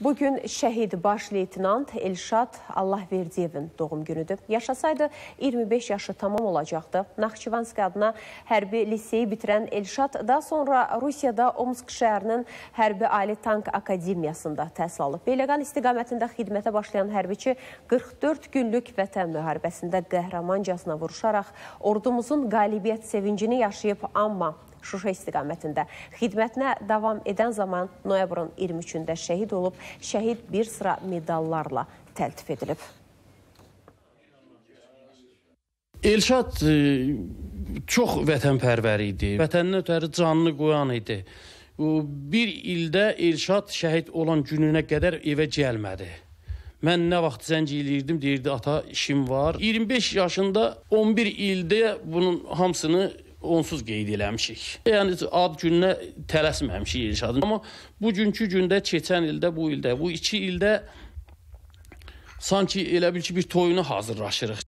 Bugün şəhid baş leytinant Elşad Allahverdiyevin doğum günüdür. Yaşasaydı 25 yaşı tamam olacaqdı. Naxçıvansk adına hərbi liseyi bitirən Elşad daha sonra Rusiyada Omsk şəhərinin Hərbi Ali Tank Akademiyasında təhsil alıb. Beyləqan istiqamətində xidmətə başlayan hərbiçi 44 günlük vətən müharibəsində qəhrəmancasına vuruşaraq ordumuzun qalibiyyət sevincini yaşayıb, amma Şuşa istiqamətində xidmətinə davam edən zaman noyabrın 23-də şəhid olub, şəhid bir sıra medallarla təltif edilib. Elşad e, çox vətənpərvər idi. Vətənin ötəri canını qoyan idi. Bir ildə Elşad şəhid olan gününə qədər evə gəlmədi. Mən nə vaxt zəng eləyirdim, deyirdi ata işim var. 25 yaşında 11 ildə bunun hamısını onsuz qeyd eləmişik. Yəni ad gününə tələsməmişik Elşadın. Amma bugünkü gündə, keçən ildə, bu ildə, bu 2 ildə sanki elə bil ki, bir toyuna hazırlaşırıq.